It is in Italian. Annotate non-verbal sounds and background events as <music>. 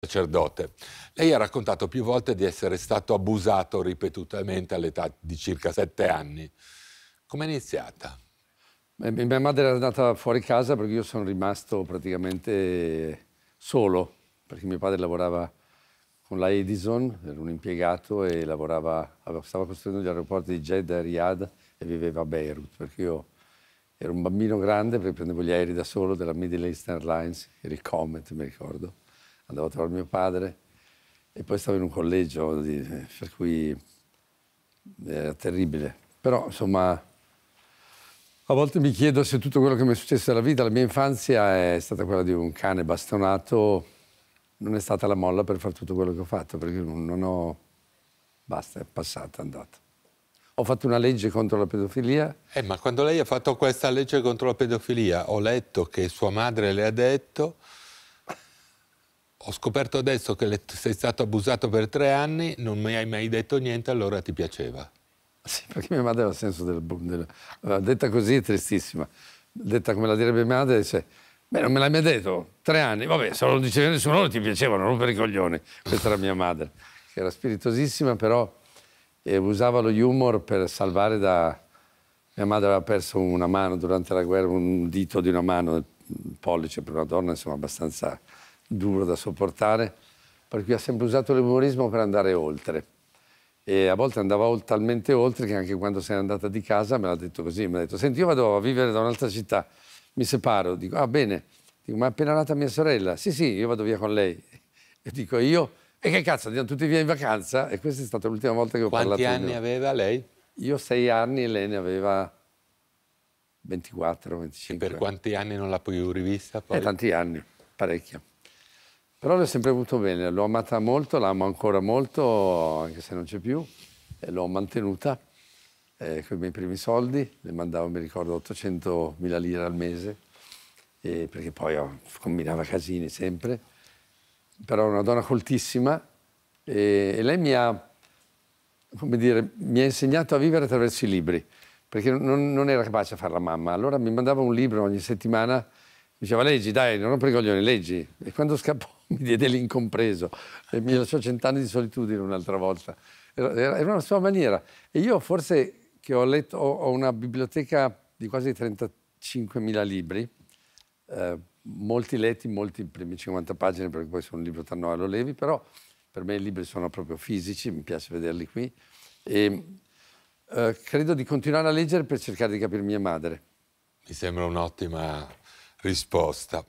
sacerdote. Lei ha raccontato più volte di essere stato abusato ripetutamente all'età di circa sette anni. Come è iniziata? Beh, mia madre era andata fuori casa perché io sono rimasto praticamente solo, perché mio padre lavorava con la Edison, era un impiegato e lavorava, stava costruendo gli aeroporti di Jeddah e Riyadh e viveva a Beirut, perché io ero un bambino grande perché prendevo gli aerei da solo della Middle Eastern Airlines, il Comet mi ricordo andavo a trovare mio padre e poi stavo in un collegio, per cui era terribile. Però insomma, a volte mi chiedo se tutto quello che mi è successo nella vita, la mia infanzia è stata quella di un cane bastonato, non è stata la molla per fare tutto quello che ho fatto, perché non ho... Basta, è passato, è andato. ho fatto una legge contro la pedofilia. Eh, ma quando lei ha fatto questa legge contro la pedofilia, ho letto che sua madre le ha detto ho scoperto adesso che sei stato abusato per tre anni, non mi hai mai detto niente, allora ti piaceva. Sì, perché mia madre aveva senso del... del detta così è tristissima. Detta come la direbbe mia madre, dice... Beh, non me l'hai mai detto? Tre anni? Vabbè, se non lo diceva nessuno non ti piacevano, non per i coglioni. Questa era mia madre, che era spiritosissima, però eh, usava lo humor per salvare da... Mia madre aveva perso una mano durante la guerra, un dito di una mano, il pollice per una donna, insomma, abbastanza duro da sopportare, per cui ha sempre usato l'umorismo per andare oltre. E a volte andava talmente oltre che anche quando sei andata di casa me l'ha detto così, mi ha detto, senti io vado a vivere da un'altra città, mi separo, dico, ah bene, dico, ma è appena nata mia sorella, sì sì, io vado via con lei. <laughs> E dico io, e che cazzo, andiamo tutti via in vacanza? E questa è stata l'ultima volta che ho Quanti parlato. Quanti anni aveva lei? Io sei anni e lei ne aveva 24, 25. E per quanti anni non l'ha più rivista? Poi? Eh, tanti anni, parecchio. Però l'ho sempre avuto bene, l'ho amata molto, l'amo ancora molto, anche se non c'è più, e l'ho mantenuta eh, con i miei primi soldi, le mandavo, mi ricordo, 800.000 lire al mese, e, perché poi oh, combinava casini sempre. Però era una donna coltissima e, e lei mi ha, come dire, mi ha, insegnato a vivere attraverso i libri, perché non, non era capace a fare la mamma. Allora mi mandava un libro ogni settimana, mi diceva leggi, dai, non rompere i coglioni, leggi. E quando scappò mi diede l'incompreso e mi lasciò cent'anni di solitudine un'altra volta. Era, era, una sua maniera. E io forse che ho letto, ho, ho una biblioteca di quasi 35.000 libri, eh, molti letti, molti prime 50 pagine, perché poi se un libro tannoa eh, lo levi, però per me i libri sono proprio fisici, mi piace vederli qui. E eh, credo di continuare a leggere per cercare di capire mia madre. Mi sembra un'ottima risposta.